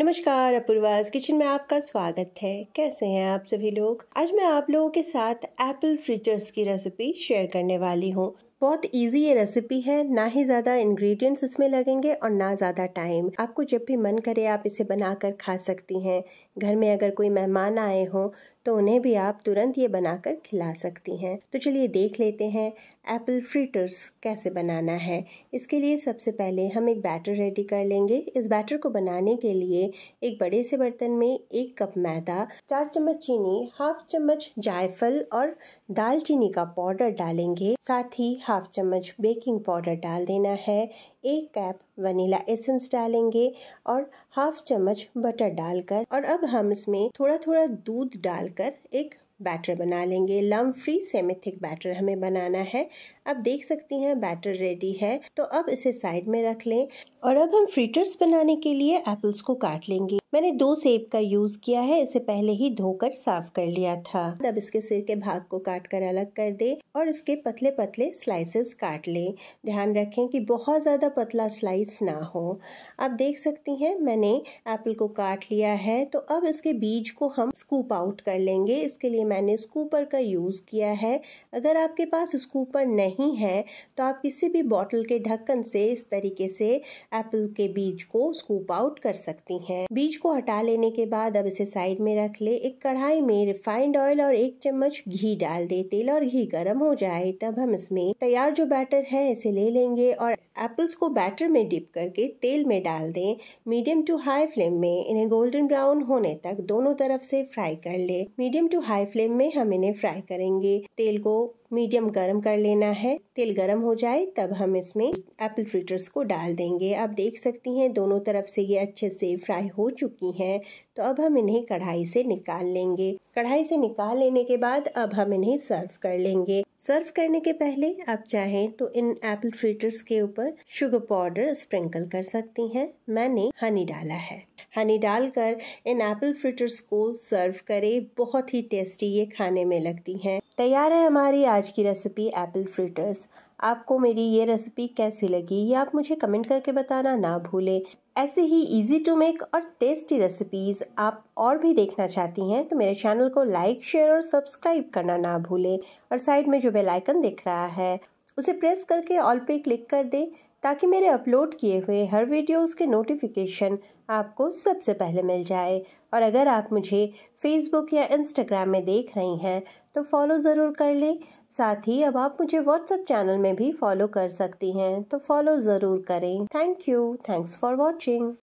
नमस्कार अपूर्वाज किचन में आपका स्वागत है कैसे हैं आप सभी लोग आज मैं आप लोगों के साथ एप्पल फ्रिटर्स की रेसिपी शेयर करने वाली हूँ बहुत इजी ये रेसिपी है ना ही ज़्यादा इंग्रेडिएंट्स इसमें लगेंगे और ना ज़्यादा टाइम आपको जब भी मन करे आप इसे बनाकर खा सकती हैं घर में अगर कोई मेहमान आए हों तो उन्हें भी आप तुरंत ये बनाकर खिला सकती हैं तो चलिए देख लेते हैं एप्पल फ्रीटर्स कैसे बनाना है इसके लिए सबसे पहले हम एक बैटर रेडी कर लेंगे इस बैटर को बनाने के लिए एक बड़े से बर्तन में एक कप मैदा चार चम्मच चीनी हाफ चम्मच जायफल और दालचीनी का पाउडर डालेंगे साथ ही हाफ चम्मच बेकिंग पाउडर डाल देना है एक कैप वनीला एसेंस डालेंगे और हाफ चम्मच बटर डालकर और अब हम इसमें थोड़ा थोड़ा दूध डालकर एक बैटर बना लेंगे लम फ्री सेमेथिक बैटर हमें बनाना है अब देख सकती हैं बैटर रेडी है तो अब इसे साइड में रख लें और अब हम फ्रीटर्स बनाने के लिए एप्पल्स को काट लेंगे मैंने दो सेब का यूज़ किया है इसे पहले ही धोकर साफ कर लिया था अब इसके सिर के भाग को काट कर अलग कर दे और इसके पतले पतले स्लाइसेस काट ले ध्यान रखें कि बहुत ज़्यादा पतला स्लाइस ना हो आप देख सकती हैं मैंने एप्पल को काट लिया है तो अब इसके बीज को हम स्कूप आउट कर लेंगे इसके लिए मैंने स्कूपर का यूज़ किया है अगर आपके पास स्कूपर नहीं है तो आप किसी भी बॉटल के ढक्कन से इस तरीके से एप्पल के बीज को स्कूप आउट कर सकती हैं बीज को को हटा लेने के बाद अब इसे साइड में रख ले एक कढ़ाई में रिफाइंड ऑयल और एक चम्मच घी डाल दे तेल और घी गर्म हो जाए तब हम इसमें तैयार जो बैटर है इसे ले लेंगे और एप्पल्स को बैटर में डिप करके तेल में डाल दें मीडियम टू हाई फ्लेम में इन्हें गोल्डन ब्राउन होने तक दोनों तरफ से फ्राई कर ले मीडियम टू हाई फ्लेम में हम इन्हें फ्राई करेंगे तेल को मीडियम गरम कर लेना है तेल गरम हो जाए तब हम इसमें एप्पल फ्रिटर्स को डाल देंगे आप देख सकती हैं दोनों तरफ से ये अच्छे से फ्राई हो चुकी हैं तो अब हम इन्हें कढ़ाई से निकाल लेंगे कढ़ाई से निकाल लेने के बाद अब हम इन्हें सर्व कर लेंगे सर्व करने के पहले आप चाहें तो इन एप्पल फ्रिटर्स के ऊपर शुगर पाउडर स्प्रिंकल कर सकती हैं मैंने हनी डाला है हनी डालकर इन एप्पल फ्रिटर्स को सर्व करें बहुत ही टेस्टी ये खाने में लगती हैं तैयार है हमारी आज की रेसिपी एप्पल फ्रिटर्स आपको मेरी ये रेसिपी कैसी लगी ये आप मुझे कमेंट करके बताना ना भूलें ऐसे ही इजी टू मेक और टेस्टी रेसिपीज़ आप और भी देखना चाहती हैं तो मेरे चैनल को लाइक शेयर और सब्सक्राइब करना ना भूलें और साइड में जो बेल आइकन दिख रहा है उसे प्रेस करके ऑल पे क्लिक कर दें ताकि मेरे अपलोड किए हुए हर वीडियोस के नोटिफिकेशन आपको सबसे पहले मिल जाए और अगर आप मुझे फेसबुक या इंस्टाग्राम में देख रही हैं तो फॉलो ज़रूर कर लें साथ ही अब आप मुझे व्हाट्सएप चैनल में भी फॉलो कर सकती हैं तो फॉलो ज़रूर करें thank you thanks for watching